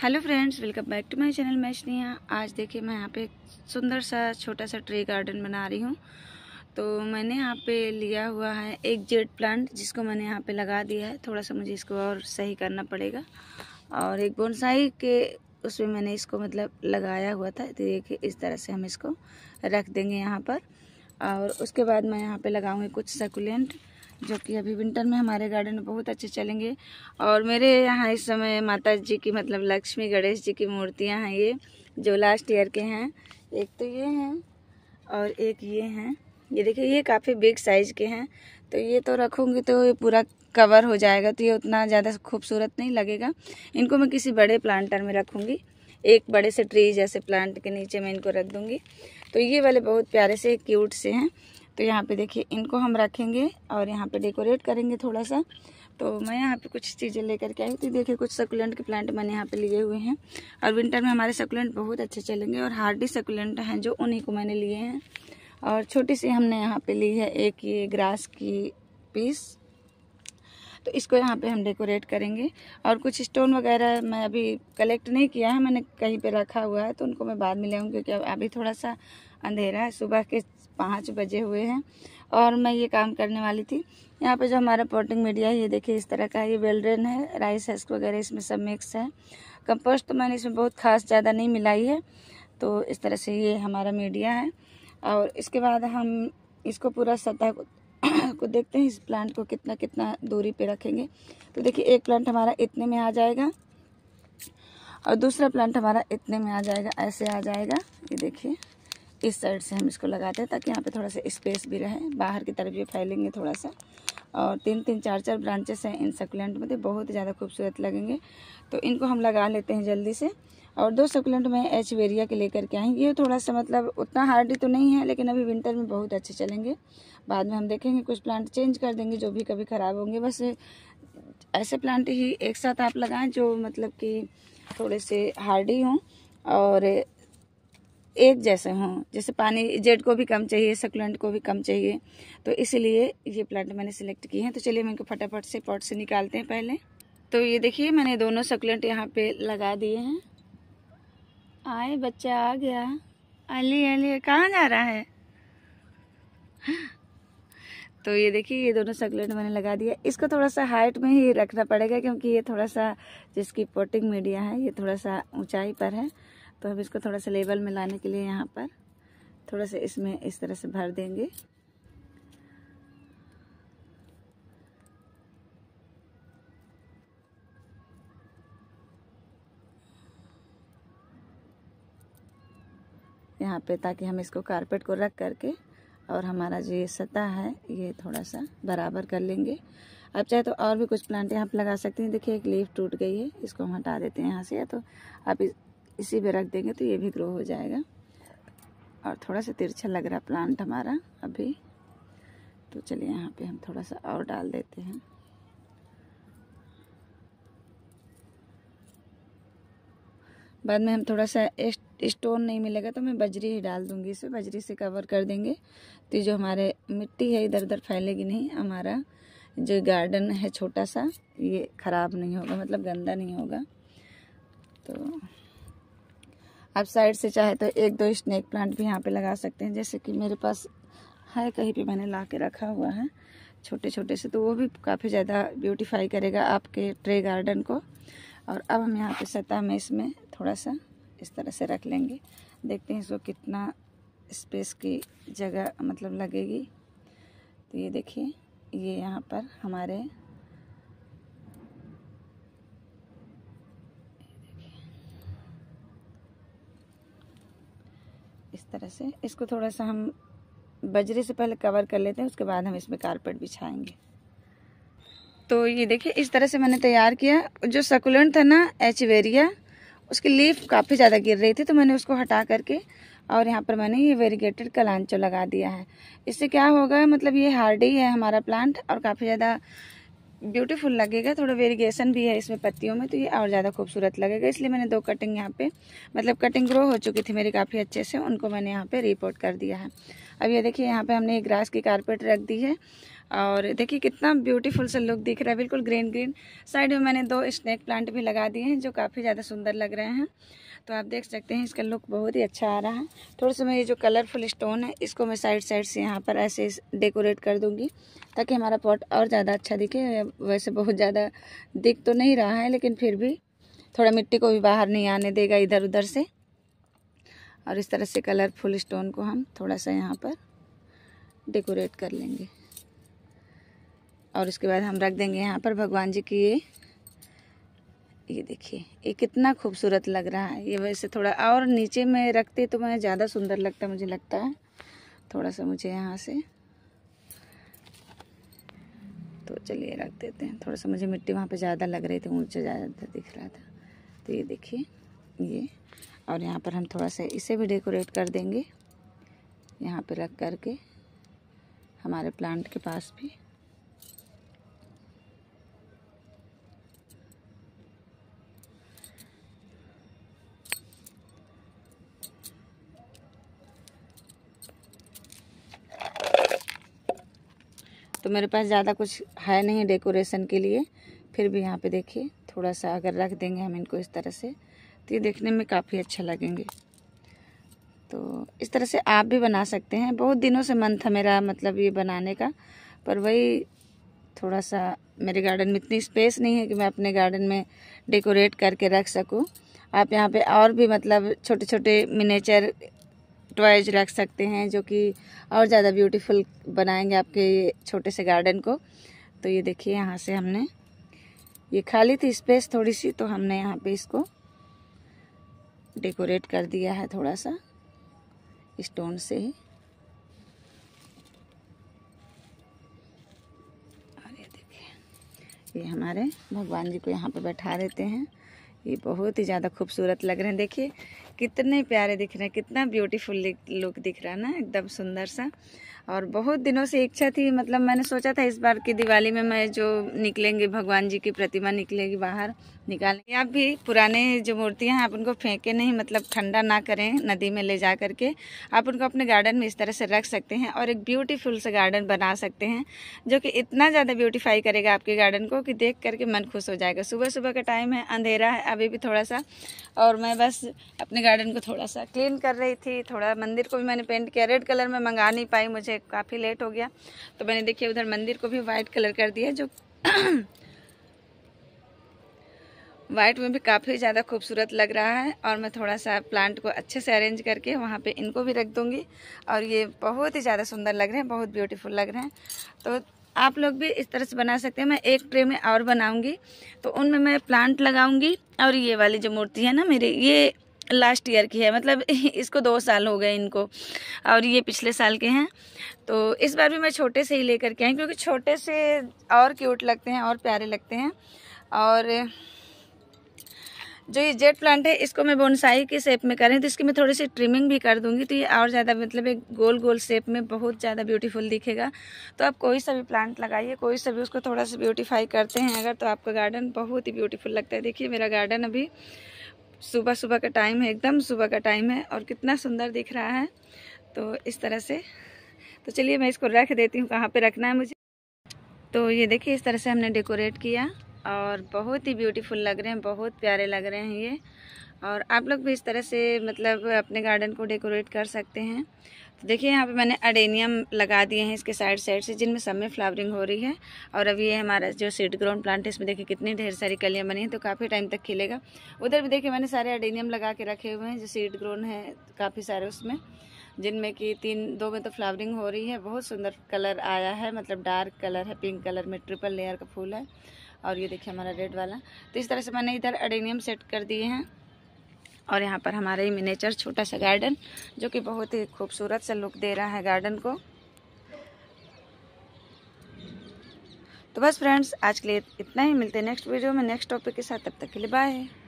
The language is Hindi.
hello friends welcome back to my channel मैं स्नेहा आज देखिए मैं यहाँ पे सुंदर सा छोटा सा ट्री गार्डन बना रही हूँ तो मैंने यहाँ पे लिया हुआ है एक जेड प्लांट जिसको मैंने यहाँ पे लगा दिया है थोड़ा सा मुझे इसको और सही करना पड़ेगा और एक बोनसाई के उसमें मैंने इसको मतलब लगाया हुआ था तो देखिए इस तरह से हम इसको रख देंगे यहाँ पर और उसके बाद मैं यहाँ पर लगाऊँगी कुछ सकुलेंट जो कि अभी विंटर में हमारे गार्डन में बहुत अच्छे चलेंगे और मेरे यहाँ इस समय माता जी की मतलब लक्ष्मी गणेश जी की मूर्तियाँ हैं ये जो लास्ट ईयर के हैं एक तो ये हैं और एक ये हैं ये देखिए ये काफ़ी बिग साइज़ के हैं तो ये तो रखूँगी तो ये पूरा कवर हो जाएगा तो ये उतना ज़्यादा खूबसूरत नहीं लगेगा इनको मैं किसी बड़े प्लांटर में रखूँगी एक बड़े से ट्री जैसे प्लांट के नीचे मैं इनको रख दूँगी तो ये वाले बहुत प्यारे से क्यूट से हैं तो यहाँ पे देखिए इनको हम रखेंगे और यहाँ पे डेकोरेट करेंगे थोड़ा सा तो मैं यहाँ पे कुछ चीज़ें लेकर के आई थी देखिए कुछ सकुलेंट के प्लांट मैंने यहाँ पे लिए हुए हैं और विंटर में हमारे सकुलेंट बहुत अच्छे चलेंगे और हार्डी सकुलेंट हैं जो उन्हीं को मैंने लिए हैं और छोटी सी हमने यहाँ पर ली है एक ये ग्रास की पीस तो इसको यहाँ पे हम डेकोरेट करेंगे और कुछ स्टोन वगैरह मैं अभी कलेक्ट नहीं किया है मैंने कहीं पे रखा हुआ है तो उनको मैं बाद में ले क्योंकि अभी थोड़ा सा अंधेरा है सुबह के पाँच बजे हुए हैं और मैं ये काम करने वाली थी यहाँ पे जो हमारा पोर्टिंग मीडिया है ये देखिए इस तरह का ये वेलड्रेन है राइस हस्क वगैरह इसमें सब मिक्स है कंपोस्ट तो मैंने इसमें बहुत खास ज़्यादा नहीं मिलाई है तो इस तरह से ये हमारा मीडिया है और इसके बाद हम इसको पूरा सतह को, को देखते हैं इस प्लांट को कितना कितना दूरी पर रखेंगे तो देखिए एक प्लांट हमारा इतने में आ जाएगा और दूसरा प्लांट हमारा इतने में आ जाएगा ऐसे आ जाएगा ये देखिए इस साइड से हम इसको लगाते हैं ताकि यहाँ पे थोड़ा सा स्पेस भी रहे बाहर की तरफ भी फैलेंगे थोड़ा सा और तीन तीन चार चार ब्रांचेस हैं इन सकुलेंट में तो बहुत ज़्यादा खूबसूरत लगेंगे तो इनको हम लगा लेते हैं जल्दी से और दो सकुलेंट में एच वेरिया के लेकर के आएंगे ये थोड़ा सा मतलब उतना हार्डी तो नहीं है लेकिन अभी विंटर में बहुत अच्छे चलेंगे बाद में हम देखेंगे कुछ प्लांट चेंज कर देंगे जो भी कभी ख़राब होंगे बस ऐसे प्लांट ही एक साथ आप लगाएं जो मतलब कि थोड़े से हार्डी हों और एक जैसे हों जैसे पानी जेड को भी कम चाहिए सकुलेंट को भी कम चाहिए तो इसलिए ये प्लांट मैंने सिलेक्ट किए हैं तो चलिए मैं इनको फटाफट से पॉट से निकालते हैं पहले तो ये देखिए मैंने दोनों सकुलेंट यहाँ पे लगा दिए हैं आए बच्चा आ गया अली अली कहाँ जा रहा है तो ये देखिए ये दोनों सकुलेंट मैंने लगा दिया इसको थोड़ा सा हाइट में ही रखना पड़ेगा क्योंकि ये थोड़ा सा जिसकी पोटिंग मीडिया है ये थोड़ा सा ऊँचाई पर है तो हम इसको थोड़ा सा लेवल में लाने के लिए यहाँ पर थोड़ा सा इसमें इस तरह से भर देंगे यहाँ पे ताकि हम इसको कारपेट को रख करके और हमारा जो ये सतह है ये थोड़ा सा बराबर कर लेंगे आप चाहे तो और भी कुछ प्लांट यहाँ पर लगा सकते हैं देखिए एक लीफ टूट गई है इसको हम हटा देते हैं यहाँ से या तो आप इस इसी पे रख देंगे तो ये भी ग्रो हो जाएगा और थोड़ा सा तिरछा लग रहा प्लांट हमारा अभी तो चलिए यहाँ पे हम थोड़ा सा और डाल देते हैं बाद में हम थोड़ा सा स्टोन नहीं मिलेगा तो मैं बजरी ही डाल दूंगी इसे बजरी से कवर कर देंगे तो जो हमारे मिट्टी है इधर उधर फैलेगी नहीं हमारा जो गार्डन है छोटा सा ये ख़राब नहीं होगा मतलब गंदा नहीं होगा तो आप साइड से चाहे तो एक दो स्नेक प्लांट भी यहाँ पे लगा सकते हैं जैसे कि मेरे पास है कहीं पे मैंने ला के रखा हुआ है छोटे छोटे से तो वो भी काफ़ी ज़्यादा ब्यूटीफाई करेगा आपके ट्रे गार्डन को और अब हम यहाँ पे सतह में इसमें थोड़ा सा इस तरह से रख लेंगे देखते हैं इसको कितना स्पेस की जगह मतलब लगेगी तो ये देखिए ये यहाँ पर हमारे इस तरह से इसको थोड़ा सा हम बजरे से पहले कवर कर लेते हैं उसके बाद हम इसमें कारपेट बिछाएंगे तो ये देखिए इस तरह से मैंने तैयार किया जो सकुलेंट था ना एचवेरिया उसकी लीफ काफ़ी ज़्यादा गिर रही थी तो मैंने उसको हटा करके और यहाँ पर मैंने ये वेरीगेटेड कलांचो लगा दिया है इससे क्या होगा मतलब ये हार्डी है हमारा प्लांट और काफ़ी ज़्यादा ब्यूटीफुल लगेगा थोड़ा वेरिएशन भी है इसमें पत्तियों में तो ये और ज़्यादा खूबसूरत लगेगा इसलिए मैंने दो कटिंग यहाँ पे मतलब कटिंग ग्रो हो चुकी थी मेरी काफ़ी अच्छे से उनको मैंने यहाँ पे रिपोर्ट कर दिया है अब ये देखिए यहाँ पे हमने एक ग्रास की कारपेट रख दी है और देखिए कितना ब्यूटीफुल सा लुक दिख रहा है बिल्कुल ग्रीन ग्रीन साइड में मैंने दो स्नैक प्लांट भी लगा दिए हैं जो काफ़ी ज़्यादा सुंदर लग रहे हैं तो आप देख सकते हैं इसका लुक बहुत ही अच्छा आ रहा है थोड़ा सा मैं ये जो कलरफुल स्टोन है इसको मैं साइड साइड से यहाँ पर ऐसे डेकोरेट कर दूँगी ताकि हमारा पॉट और ज़्यादा अच्छा दिखे वैसे बहुत ज़्यादा दिख तो नहीं रहा है लेकिन फिर भी थोड़ा मिट्टी को भी बाहर नहीं आने देगा इधर उधर से और इस तरह से कलरफुल स्टोन को हम थोड़ा सा यहाँ पर डेकोरेट कर लेंगे और उसके बाद हम रख देंगे यहाँ पर भगवान जी की ये ये देखिए ये कितना खूबसूरत लग रहा है ये वैसे थोड़ा और नीचे में रखते तो मैं ज़्यादा सुंदर लगता मुझे लगता है थोड़ा सा मुझे यहाँ से तो चलिए रख देते हैं थोड़ा सा मुझे मिट्टी वहाँ पे ज़्यादा लग रही थी ऊँचा ज़्यादा दिख रहा था तो ये देखिए ये और यहाँ पर हम थोड़ा सा इसे भी डेकोरेट कर देंगे यहाँ पर रख करके हमारे प्लांट के पास भी मेरे पास ज़्यादा कुछ है नहीं डेकोरेशन के लिए फिर भी यहाँ पे देखिए थोड़ा सा अगर रख देंगे हम इनको इस तरह से तो ये देखने में काफ़ी अच्छा लगेंगे तो इस तरह से आप भी बना सकते हैं बहुत दिनों से मन था मेरा मतलब ये बनाने का पर वही थोड़ा सा मेरे गार्डन में इतनी स्पेस नहीं है कि मैं अपने गार्डन में डेकोरेट करके रख सकूँ आप यहाँ पे और भी मतलब छोटे छोटे मिनेचर टॉयज रख सकते हैं जो कि और ज़्यादा ब्यूटीफुल बनाएंगे आपके छोटे से गार्डन को तो ये देखिए यहाँ से हमने ये खाली थी स्पेस थोड़ी सी तो हमने यहाँ पे इसको डेकोरेट कर दिया है थोड़ा सा स्टोन से ही और ये देखिए ये हमारे भगवान जी को यहाँ पे बैठा देते हैं ये बहुत ही ज़्यादा खूबसूरत लग रहे हैं देखिए कितने प्यारे दिख रहे हैं कितना ब्यूटीफुल लुक दिख रहा है ना एकदम सुंदर सा और बहुत दिनों से इच्छा थी मतलब मैंने सोचा था इस बार की दिवाली में मैं जो निकलेंगे भगवान जी की प्रतिमा निकलेगी बाहर निकालेंगे आप भी पुराने जो मूर्तियां हैं आप उनको फेंके नहीं मतलब ठंडा ना करें नदी में ले जा करके आप उनको अपने गार्डन में इस तरह से रख सकते हैं और एक ब्यूटीफुल से गार्डन बना सकते हैं जो कि इतना ज़्यादा ब्यूटीफाई करेगा आपके गार्डन को कि देख करके मन खुश हो जाएगा सुबह सुबह का टाइम है अंधेरा है अभी भी थोड़ा सा और मैं बस अपने गार्डन को थोड़ा सा क्लीन कर रही थी थोड़ा मंदिर को भी मैंने पेंट किया रेड कलर में मंगा नहीं पाई मुझे से काफ़ी लेट हो गया तो मैंने देखिए उधर मंदिर को भी वाइट कलर कर दिया जो वाइट में भी काफ़ी ज़्यादा खूबसूरत लग रहा है और मैं थोड़ा सा प्लांट को अच्छे से अरेंज करके वहाँ पे इनको भी रख दूँगी और ये बहुत ही ज़्यादा सुंदर लग रहे हैं बहुत ब्यूटीफुल लग रहे हैं तो आप लोग भी इस तरह से बना सकते हैं मैं एक ट्रे में और बनाऊँगी तो उनमें मैं प्लांट लगाऊँगी और ये वाली जो मूर्ति है ना मेरी ये लास्ट ईयर की है मतलब इसको दो साल हो गए इनको और ये पिछले साल के हैं तो इस बार भी मैं छोटे से ही लेकर के आई क्योंकि छोटे से और क्यूट लगते हैं और प्यारे लगते हैं और जो ये जेट प्लांट है इसको मैं बोनसाई के शेप में करें तो इसकी मैं थोड़ी सी ट्रिमिंग भी कर दूंगी तो ये और ज़्यादा मतलब एक गोल गोल शेप में बहुत ज़्यादा ब्यूटीफुल दिखेगा तो आप कोई सा भी प्लांट लगाइए कोई सा भी उसको थोड़ा सा ब्यूटीफाई करते हैं अगर तो आपका गार्डन बहुत ही ब्यूटीफुल लगता है देखिए मेरा गार्डन अभी सुबह सुबह का टाइम है एकदम सुबह का टाइम है और कितना सुंदर दिख रहा है तो इस तरह से तो चलिए मैं इसको रख देती हूँ कहाँ पे रखना है मुझे तो ये देखिए इस तरह से हमने डेकोरेट किया और बहुत ही ब्यूटीफुल लग रहे हैं बहुत प्यारे लग रहे हैं ये और आप लोग भी इस तरह से मतलब अपने गार्डन को डेकोरेट कर सकते हैं देखिए यहाँ पे मैंने अडेनियम लगा दिए हैं इसके साइड साइड से जिनमें सब में फ्लावरिंग हो रही है और अभी ये हमारा जो सीड ग्रोन प्लांट है इसमें देखिए कितनी ढेर सारी कलियाँ बनी हैं तो काफ़ी टाइम तक खिलेगा उधर भी देखिए मैंने सारे अडेनियम लगा के रखे हुए हैं जो सीड ग्रोन है काफ़ी सारे उसमें जिनमें कि तीन दो में तो फ्लावरिंग हो रही है बहुत सुंदर कलर आया है मतलब डार्क कलर है पिंक कलर में ट्रिपल लेयर का फूल है और ये देखिए हमारा रेड वाला तो इस तरह से मैंने इधर अडेनियम सेट कर दिए हैं और यहाँ पर हमारा ही मिनेचर छोटा सा गार्डन जो कि बहुत ही खूबसूरत सा लुक दे रहा है गार्डन को तो बस फ्रेंड्स आज के लिए इतना ही मिलते हैं नेक्स्ट वीडियो में नेक्स्ट टॉपिक के साथ तब तक के लिए बाय